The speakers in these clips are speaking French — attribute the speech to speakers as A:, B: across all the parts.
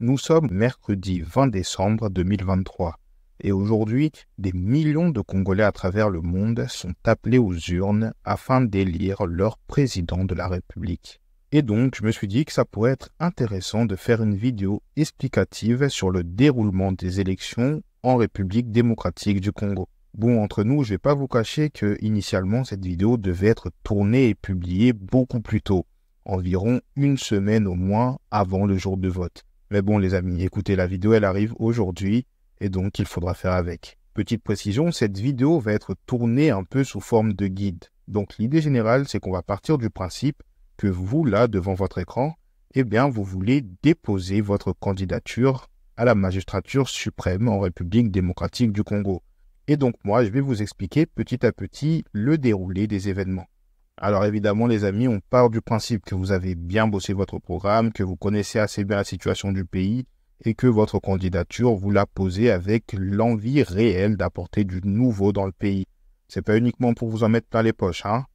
A: Nous sommes mercredi 20 décembre 2023 et aujourd'hui, des millions de Congolais à travers le monde sont appelés aux urnes afin d'élire leur président de la République. Et donc, je me suis dit que ça pourrait être intéressant de faire une vidéo explicative sur le déroulement des élections en République démocratique du Congo. Bon, entre nous, je ne vais pas vous cacher que initialement cette vidéo devait être tournée et publiée beaucoup plus tôt, environ une semaine au moins avant le jour de vote. Mais bon, les amis, écoutez, la vidéo, elle arrive aujourd'hui et donc il faudra faire avec. Petite précision, cette vidéo va être tournée un peu sous forme de guide. Donc l'idée générale, c'est qu'on va partir du principe que vous, là, devant votre écran, eh bien, vous voulez déposer votre candidature à la magistrature suprême en République démocratique du Congo. Et donc moi, je vais vous expliquer petit à petit le déroulé des événements. Alors évidemment, les amis, on part du principe que vous avez bien bossé votre programme, que vous connaissez assez bien la situation du pays et que votre candidature, vous la posez avec l'envie réelle d'apporter du nouveau dans le pays. C'est pas uniquement pour vous en mettre plein les poches, hein.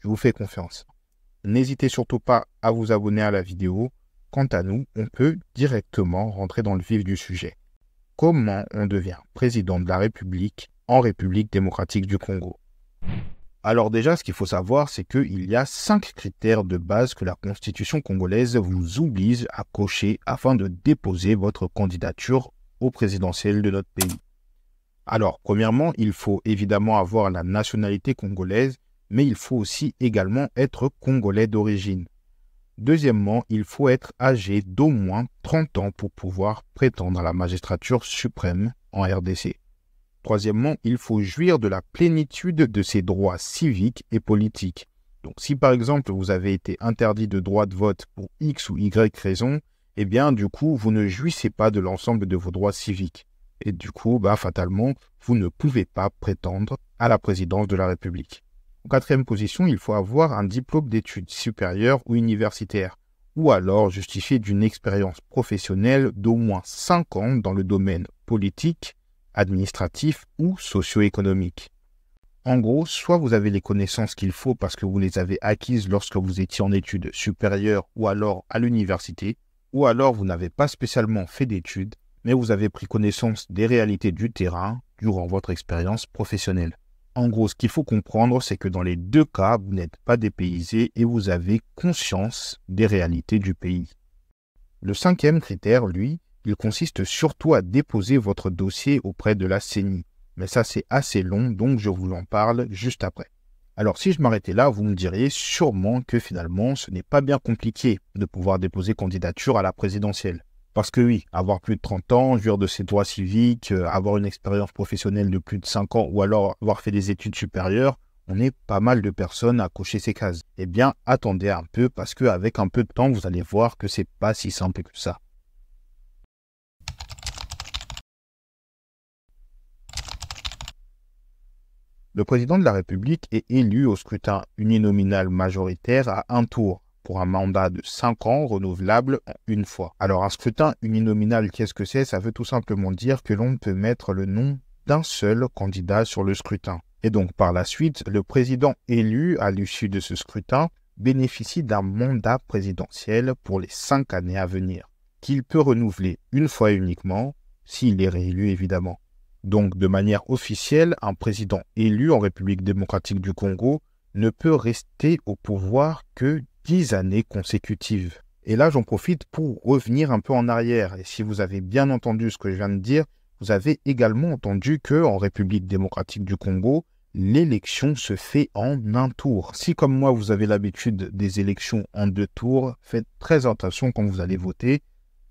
A: Je vous fais confiance. N'hésitez surtout pas à vous abonner à la vidéo. Quant à nous, on peut directement rentrer dans le vif du sujet. Comment on devient président de la République en République démocratique du Congo alors déjà, ce qu'il faut savoir, c'est qu'il y a cinq critères de base que la Constitution congolaise vous oblige à cocher afin de déposer votre candidature au présidentiel de notre pays. Alors, premièrement, il faut évidemment avoir la nationalité congolaise, mais il faut aussi également être congolais d'origine. Deuxièmement, il faut être âgé d'au moins 30 ans pour pouvoir prétendre à la magistrature suprême en RDC. Troisièmement, il faut jouir de la plénitude de ses droits civiques et politiques. Donc si par exemple vous avez été interdit de droit de vote pour X ou Y raison, eh bien du coup vous ne jouissez pas de l'ensemble de vos droits civiques. Et du coup, bah, fatalement, vous ne pouvez pas prétendre à la présidence de la République. En quatrième position, il faut avoir un diplôme d'études supérieures ou universitaires, ou alors justifier d'une expérience professionnelle d'au moins 5 ans dans le domaine politique, administratif ou socio économique En gros, soit vous avez les connaissances qu'il faut parce que vous les avez acquises lorsque vous étiez en études supérieures ou alors à l'université, ou alors vous n'avez pas spécialement fait d'études, mais vous avez pris connaissance des réalités du terrain durant votre expérience professionnelle. En gros, ce qu'il faut comprendre, c'est que dans les deux cas, vous n'êtes pas dépaysé et vous avez conscience des réalités du pays. Le cinquième critère, lui, il consiste surtout à déposer votre dossier auprès de la CENI. Mais ça, c'est assez long, donc je vous en parle juste après. Alors si je m'arrêtais là, vous me diriez sûrement que finalement, ce n'est pas bien compliqué de pouvoir déposer candidature à la présidentielle. Parce que oui, avoir plus de 30 ans, jouir de ses droits civiques, euh, avoir une expérience professionnelle de plus de 5 ans ou alors avoir fait des études supérieures, on est pas mal de personnes à cocher ces cases. Eh bien, attendez un peu parce qu'avec un peu de temps, vous allez voir que c'est pas si simple que ça. Le président de la République est élu au scrutin uninominal majoritaire à un tour pour un mandat de 5 ans renouvelable une fois. Alors un scrutin uninominal, qu'est-ce que c'est Ça veut tout simplement dire que l'on peut mettre le nom d'un seul candidat sur le scrutin. Et donc par la suite, le président élu à l'issue de ce scrutin bénéficie d'un mandat présidentiel pour les 5 années à venir, qu'il peut renouveler une fois uniquement, s'il est réélu évidemment. Donc, de manière officielle, un président élu en République démocratique du Congo ne peut rester au pouvoir que dix années consécutives. Et là, j'en profite pour revenir un peu en arrière. Et si vous avez bien entendu ce que je viens de dire, vous avez également entendu que en République démocratique du Congo, l'élection se fait en un tour. Si comme moi vous avez l'habitude des élections en deux tours, faites très attention quand vous allez voter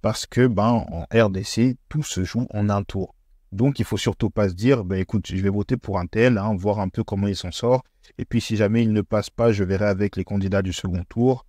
A: parce que ben en RDC tout se joue en un tour. Donc, il faut surtout pas se dire, ben, écoute, je vais voter pour un tel, hein, voir un peu comment il s'en sort. Et puis, si jamais il ne passe pas, je verrai avec les candidats du second tour.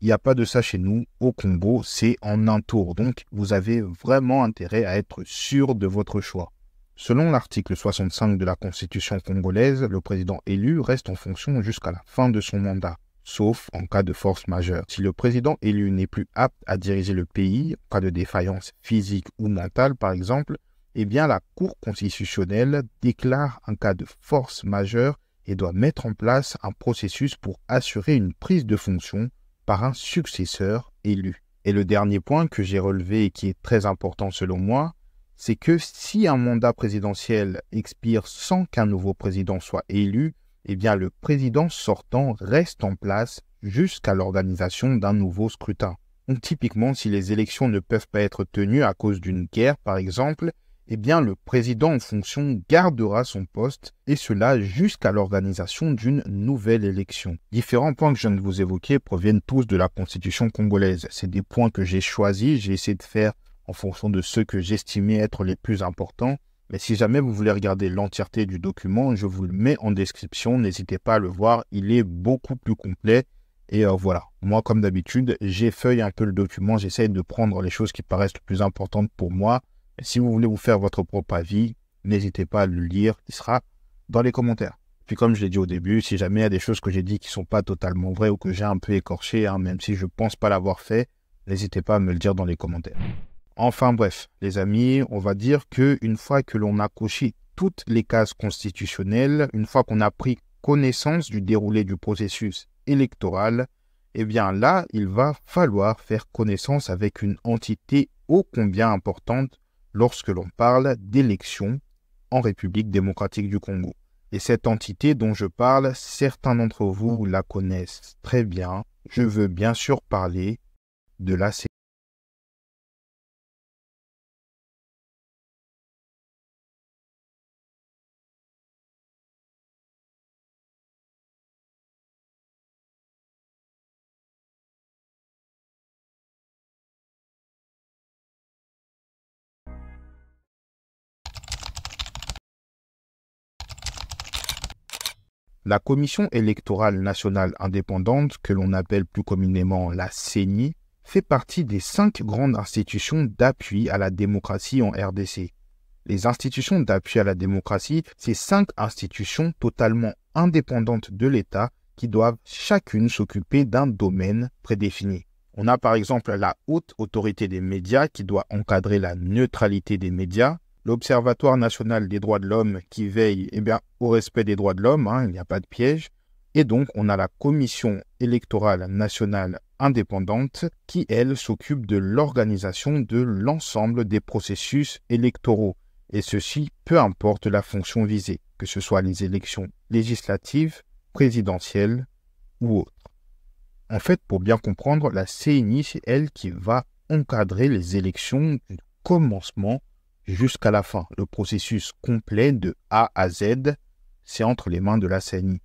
A: Il n'y a pas de ça chez nous. Au Congo, c'est en un tour. Donc, vous avez vraiment intérêt à être sûr de votre choix. Selon l'article 65 de la Constitution congolaise, le président élu reste en fonction jusqu'à la fin de son mandat, sauf en cas de force majeure. Si le président élu n'est plus apte à diriger le pays, en cas de défaillance physique ou mentale par exemple, eh bien la Cour constitutionnelle déclare un cas de force majeure et doit mettre en place un processus pour assurer une prise de fonction par un successeur élu. Et le dernier point que j'ai relevé et qui est très important selon moi, c'est que si un mandat présidentiel expire sans qu'un nouveau président soit élu, eh bien le président sortant reste en place jusqu'à l'organisation d'un nouveau scrutin. Donc typiquement, si les élections ne peuvent pas être tenues à cause d'une guerre, par exemple, eh bien le président en fonction gardera son poste, et cela jusqu'à l'organisation d'une nouvelle élection. Différents points que je viens de vous évoquer proviennent tous de la constitution congolaise. C'est des points que j'ai choisis, j'ai essayé de faire en fonction de ceux que j'estimais être les plus importants. Mais si jamais vous voulez regarder l'entièreté du document, je vous le mets en description, n'hésitez pas à le voir, il est beaucoup plus complet. Et euh, voilà, moi comme d'habitude, j'effeuille un peu le document, j'essaye de prendre les choses qui paraissent les plus importantes pour moi, si vous voulez vous faire votre propre avis, n'hésitez pas à le lire, il sera dans les commentaires. Puis comme je l'ai dit au début, si jamais il y a des choses que j'ai dit qui ne sont pas totalement vraies ou que j'ai un peu écorché, hein, même si je ne pense pas l'avoir fait, n'hésitez pas à me le dire dans les commentaires. Enfin bref, les amis, on va dire qu'une fois que l'on a coché toutes les cases constitutionnelles, une fois qu'on a pris connaissance du déroulé du processus électoral, eh bien là, il va falloir faire connaissance avec une entité ô combien importante lorsque l'on parle d'élections en République démocratique du Congo. Et cette entité dont je parle, certains d'entre vous mm. la connaissent très bien. Je veux bien sûr parler de la La Commission électorale nationale indépendante, que l'on appelle plus communément la CENI, fait partie des cinq grandes institutions d'appui à la démocratie en RDC. Les institutions d'appui à la démocratie, c'est cinq institutions totalement indépendantes de l'État qui doivent chacune s'occuper d'un domaine prédéfini. On a par exemple la haute autorité des médias qui doit encadrer la neutralité des médias, l'Observatoire national des droits de l'homme qui veille eh bien, au respect des droits de l'homme, hein, il n'y a pas de piège. Et donc, on a la Commission électorale nationale indépendante qui, elle, s'occupe de l'organisation de l'ensemble des processus électoraux. Et ceci, peu importe la fonction visée, que ce soit les élections législatives, présidentielles ou autres. En fait, pour bien comprendre, la CNI, c'est elle qui va encadrer les élections du commencement jusqu'à la fin. Le processus complet de A à Z, c'est entre les mains de la CENI.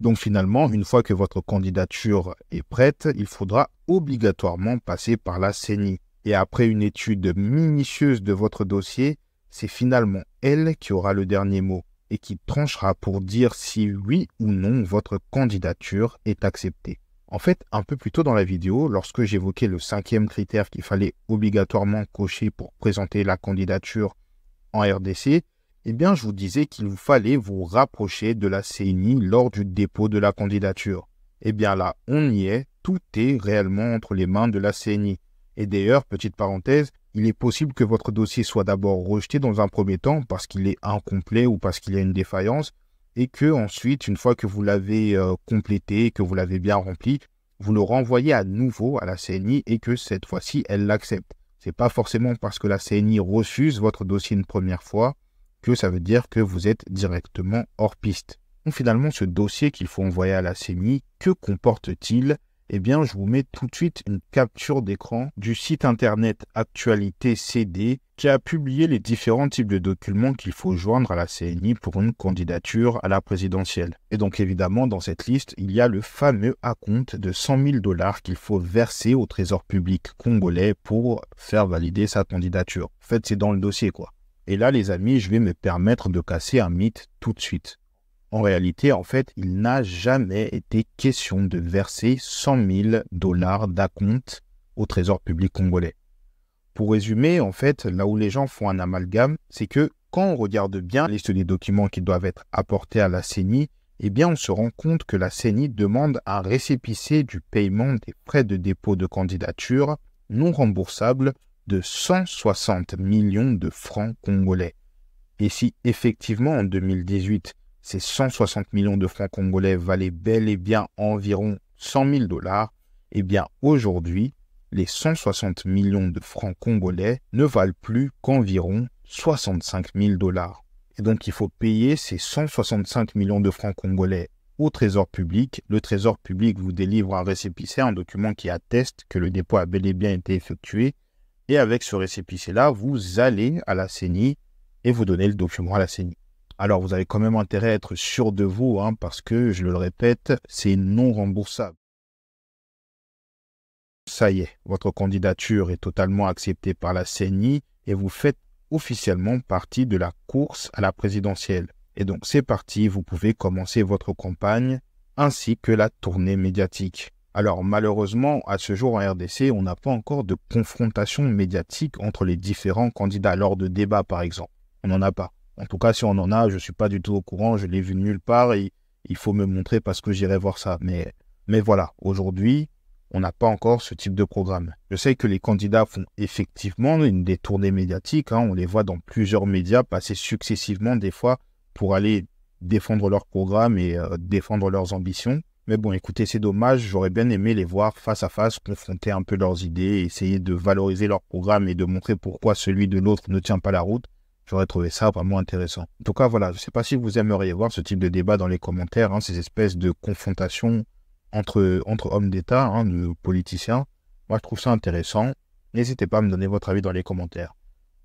A: Donc finalement, une fois que votre candidature est prête, il faudra obligatoirement passer par la CENI. Et après une étude minutieuse de votre dossier, c'est finalement elle qui aura le dernier mot et qui tranchera pour dire si oui ou non votre candidature est acceptée. En fait, un peu plus tôt dans la vidéo, lorsque j'évoquais le cinquième critère qu'il fallait obligatoirement cocher pour présenter la candidature en RDC, eh bien, je vous disais qu'il vous fallait vous rapprocher de la CNI lors du dépôt de la candidature. Eh bien là, on y est, tout est réellement entre les mains de la CNI. Et d'ailleurs, petite parenthèse, il est possible que votre dossier soit d'abord rejeté dans un premier temps parce qu'il est incomplet ou parce qu'il y a une défaillance, et que ensuite, une fois que vous l'avez euh, complété, que vous l'avez bien rempli, vous le renvoyez à nouveau à la CNI et que cette fois-ci, elle l'accepte. Ce n'est pas forcément parce que la CNI refuse votre dossier une première fois que ça veut dire que vous êtes directement hors piste. Donc finalement, ce dossier qu'il faut envoyer à la CNI, que comporte-t-il eh bien, je vous mets tout de suite une capture d'écran du site internet Actualité CD qui a publié les différents types de documents qu'il faut joindre à la CNI pour une candidature à la présidentielle. Et donc, évidemment, dans cette liste, il y a le fameux acompte de 100 000 dollars qu'il faut verser au Trésor public congolais pour faire valider sa candidature. En fait, c'est dans le dossier, quoi. Et là, les amis, je vais me permettre de casser un mythe tout de suite. En réalité, en fait, il n'a jamais été question de verser 100 000 dollars d'acompte au Trésor public congolais. Pour résumer, en fait, là où les gens font un amalgame, c'est que quand on regarde bien la liste des documents qui doivent être apportés à la CENI, eh bien, on se rend compte que la CENI demande à récépissé du paiement des frais de dépôt de candidature non remboursables de 160 millions de francs congolais. Et si effectivement en 2018 ces 160 millions de francs congolais valaient bel et bien environ 100 000 dollars. Eh bien, aujourd'hui, les 160 millions de francs congolais ne valent plus qu'environ 65 000 dollars. Et donc, il faut payer ces 165 millions de francs congolais au Trésor public. Le Trésor public vous délivre un récépissé, un document qui atteste que le dépôt a bel et bien été effectué. Et avec ce récépissé-là, vous allez à la CENI et vous donnez le document à la CENI alors vous avez quand même intérêt à être sûr de vous, hein, parce que, je le répète, c'est non remboursable. Ça y est, votre candidature est totalement acceptée par la CENI et vous faites officiellement partie de la course à la présidentielle. Et donc c'est parti, vous pouvez commencer votre campagne ainsi que la tournée médiatique. Alors malheureusement, à ce jour en RDC, on n'a pas encore de confrontation médiatique entre les différents candidats lors de débats par exemple. On n'en a pas. En tout cas, si on en a, je ne suis pas du tout au courant, je l'ai vu nulle part et il faut me montrer parce que j'irai voir ça. Mais, voilà, aujourd'hui, on n'a pas encore ce type de programme. Je sais que les candidats font effectivement une des tournées médiatiques. Hein. on les voit dans plusieurs médias passer successivement des fois pour aller défendre leur programme et euh, défendre leurs ambitions. Mais bon, écoutez, c'est dommage. J'aurais bien aimé les voir face à face, confronter un peu leurs idées, essayer de valoriser leur programme et de montrer pourquoi celui de l'autre ne tient pas la route. J'aurais trouvé ça vraiment intéressant. En tout cas, voilà, je ne sais pas si vous aimeriez voir ce type de débat dans les commentaires, hein, ces espèces de confrontations entre, entre hommes d'État, hein, de politiciens. Moi, je trouve ça intéressant. N'hésitez pas à me donner votre avis dans les commentaires.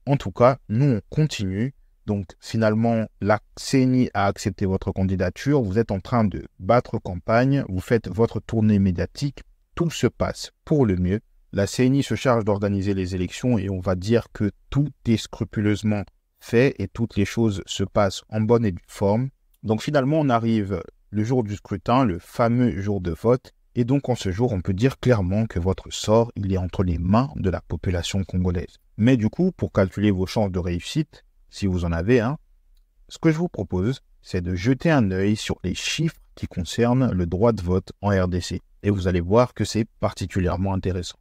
A: En tout cas, nous, on continue. Donc, finalement, la CNI a accepté votre candidature. Vous êtes en train de battre campagne. Vous faites votre tournée médiatique. Tout se passe pour le mieux. La CNI se charge d'organiser les élections et on va dire que tout est scrupuleusement fait et toutes les choses se passent en bonne et due forme. Donc finalement, on arrive le jour du scrutin, le fameux jour de vote. Et donc en ce jour, on peut dire clairement que votre sort, il est entre les mains de la population congolaise. Mais du coup, pour calculer vos chances de réussite, si vous en avez un, ce que je vous propose, c'est de jeter un œil sur les chiffres qui concernent le droit de vote en RDC. Et vous allez voir que c'est particulièrement intéressant.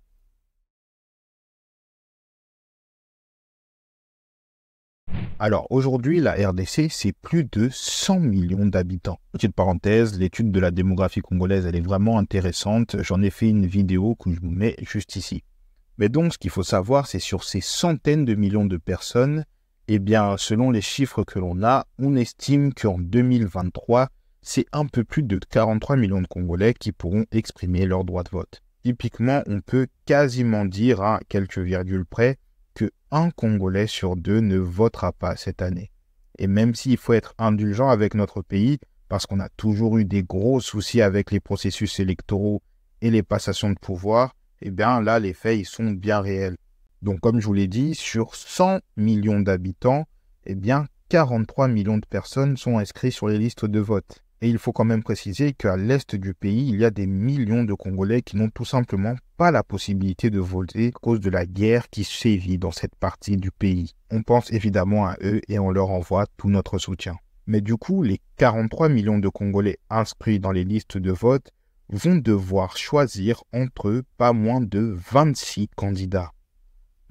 A: Alors aujourd'hui, la RDC, c'est plus de 100 millions d'habitants. Petite parenthèse, l'étude de la démographie congolaise, elle est vraiment intéressante. J'en ai fait une vidéo que je vous mets juste ici. Mais donc, ce qu'il faut savoir, c'est sur ces centaines de millions de personnes, eh bien, selon les chiffres que l'on a, on estime qu'en 2023, c'est un peu plus de 43 millions de Congolais qui pourront exprimer leur droit de vote. Typiquement, on peut quasiment dire à quelques virgules près un Congolais sur deux ne votera pas cette année. Et même s'il faut être indulgent avec notre pays, parce qu'on a toujours eu des gros soucis avec les processus électoraux et les passations de pouvoir, eh bien là, les faits, ils sont bien réels. Donc, comme je vous l'ai dit, sur 100 millions d'habitants, eh bien, 43 millions de personnes sont inscrites sur les listes de vote. Et il faut quand même préciser qu'à l'est du pays, il y a des millions de Congolais qui n'ont tout simplement pas la possibilité de voter à cause de la guerre qui sévit dans cette partie du pays. On pense évidemment à eux et on leur envoie tout notre soutien. Mais du coup, les 43 millions de Congolais inscrits dans les listes de vote vont devoir choisir entre eux pas moins de 26 candidats.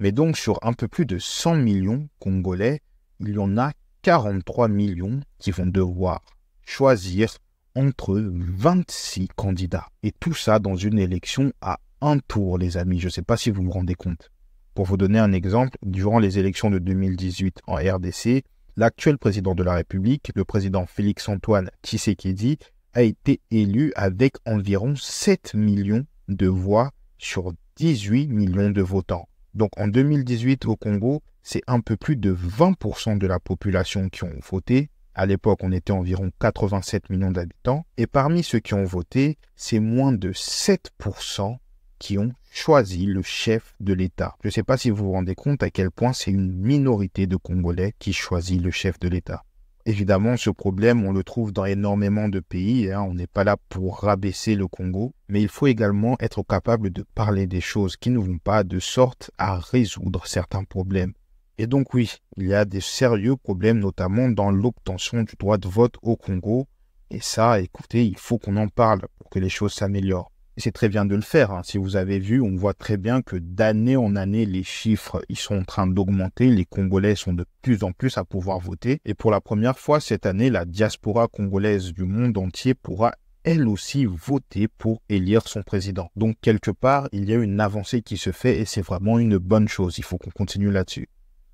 A: Mais donc sur un peu plus de 100 millions Congolais, il y en a 43 millions qui vont devoir choisir entre 26 candidats. Et tout ça dans une élection à un tour, les amis. Je ne sais pas si vous vous rendez compte. Pour vous donner un exemple, durant les élections de 2018 en RDC, l'actuel président de la République, le président Félix-Antoine Tshisekedi, a été élu avec environ 7 millions de voix sur 18 millions de votants. Donc en 2018 au Congo, c'est un peu plus de 20% de la population qui ont voté à l'époque, on était environ 87 millions d'habitants, et parmi ceux qui ont voté, c'est moins de 7% qui ont choisi le chef de l'État. Je ne sais pas si vous vous rendez compte à quel point c'est une minorité de Congolais qui choisit le chef de l'État. Évidemment, ce problème, on le trouve dans énormément de pays. Hein. On n'est pas là pour rabaisser le Congo, mais il faut également être capable de parler des choses qui ne vont pas, de sorte à résoudre certains problèmes. Et donc oui, il y a des sérieux problèmes, notamment dans l'obtention du droit de vote au Congo. Et ça, écoutez, il faut qu'on en parle pour que les choses s'améliorent. Et c'est très bien de le faire. Hein. Si vous avez vu, on voit très bien que d'année en année, les chiffres, ils sont en train d'augmenter. Les Congolais sont de plus en plus à pouvoir voter. Et pour la première fois cette année, la diaspora congolaise du monde entier pourra elle aussi voter pour élire son président. Donc quelque part, il y a une avancée qui se fait et c'est vraiment une bonne chose. Il faut qu'on continue là-dessus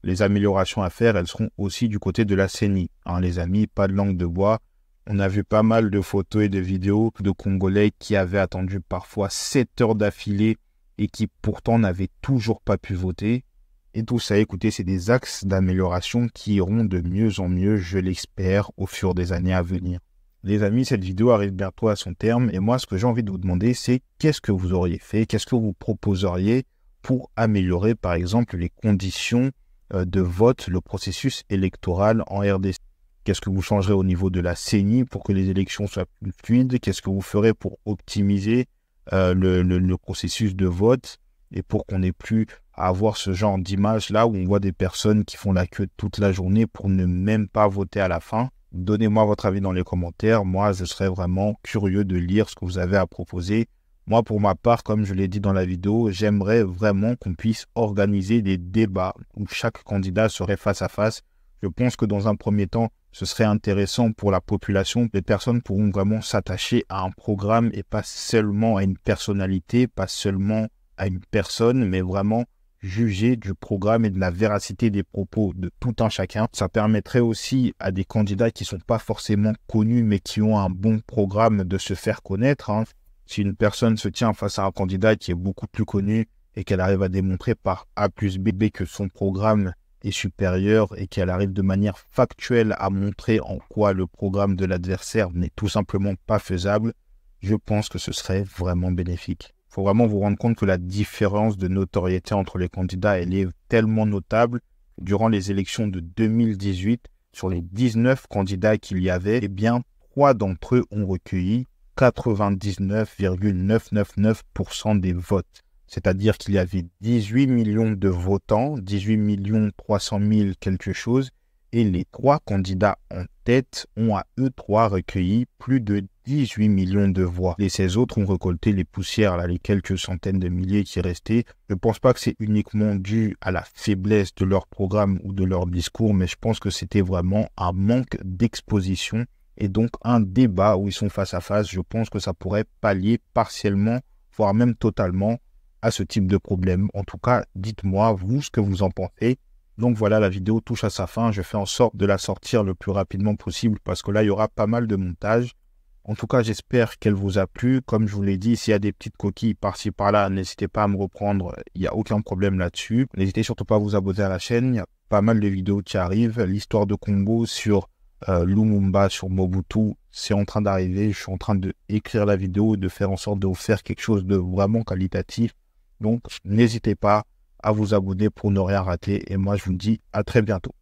A: les améliorations à faire, elles seront aussi du côté de la CENI. Hein, les amis, pas de langue de bois. On a vu pas mal de photos et de vidéos de Congolais qui avaient attendu parfois 7 heures d'affilée et qui pourtant n'avaient toujours pas pu voter. Et tout ça, écoutez, c'est des axes d'amélioration qui iront de mieux en mieux, je l'espère, au fur des années à venir. Les amis, cette vidéo arrive bientôt à son terme et moi, ce que j'ai envie de vous demander, c'est qu'est-ce que vous auriez fait, qu'est-ce que vous proposeriez pour améliorer, par exemple, les conditions euh, de vote le processus électoral en RDC Qu'est-ce que vous changerez au niveau de la CENI pour que les élections soient plus fluides Qu'est-ce que vous ferez pour optimiser euh, le, le, processus de vote et pour qu'on n'ait plus à avoir ce genre d'image là où on voit des personnes qui font la queue toute la journée pour ne même pas voter à la fin Donnez-moi votre avis dans les commentaires. Moi, je serais vraiment curieux de lire ce que vous avez à proposer moi, pour ma part, comme je l'ai dit dans la vidéo, j'aimerais vraiment qu'on puisse organiser des débats où chaque candidat serait face à face. Je pense que dans un premier temps, ce serait intéressant pour la population. Les personnes pourront vraiment s'attacher à un programme et pas seulement à une personnalité, pas seulement à une personne, mais vraiment juger du programme et de la véracité des propos de tout un chacun. Ça permettrait aussi à des candidats qui ne sont pas forcément connus mais qui ont un bon programme de se faire connaître. Hein, si une personne se tient face à un candidat qui est beaucoup plus connu et qu'elle arrive à démontrer par A plus B que son programme est supérieur et qu'elle arrive de manière factuelle à montrer en quoi le programme de l'adversaire n'est tout simplement pas faisable, je pense que ce serait vraiment bénéfique. Il faut vraiment vous rendre compte que la différence de notoriété entre les candidats, est tellement notable. Durant les élections de 2018, sur les 19 candidats qu'il y avait, eh bien, trois d'entre eux ont recueilli 99,999% des votes. C'est-à-dire qu'il y avait 18 millions de votants, 18 millions 300 000 quelque chose, et les trois candidats en tête ont à eux trois recueilli plus de 18 millions de voix. Les 16 autres ont récolté les poussières, là, les quelques centaines de milliers qui restaient. Je ne pense pas que c'est uniquement dû à la faiblesse de leur programme ou de leur discours, mais je pense que c'était vraiment un manque d'exposition et donc un débat où ils sont face à face, je pense que ça pourrait pallier partiellement, voire même totalement, à ce type de problème. En tout cas, dites-moi, vous, ce que vous en pensez. Donc voilà, la vidéo touche à sa fin. Je fais en sorte de la sortir le plus rapidement possible parce que là, il y aura pas mal de montage. En tout cas, j'espère qu'elle vous a plu. Comme je vous l'ai dit, s'il y a des petites coquilles par-ci par-là, n'hésitez pas à me reprendre. Il n'y a aucun problème là-dessus. N'hésitez surtout pas à vous abonner à la chaîne. Il y a pas mal de vidéos qui arrivent. L'histoire de combo sur euh, Lumumba, sur Mobutu, c'est en train d'arriver. Je suis en train d'écrire la vidéo et de faire en sorte de vous faire quelque chose de vraiment qualitatif. Donc, n'hésitez pas à vous abonner pour ne rien rater. Et moi, je vous dis à très bientôt.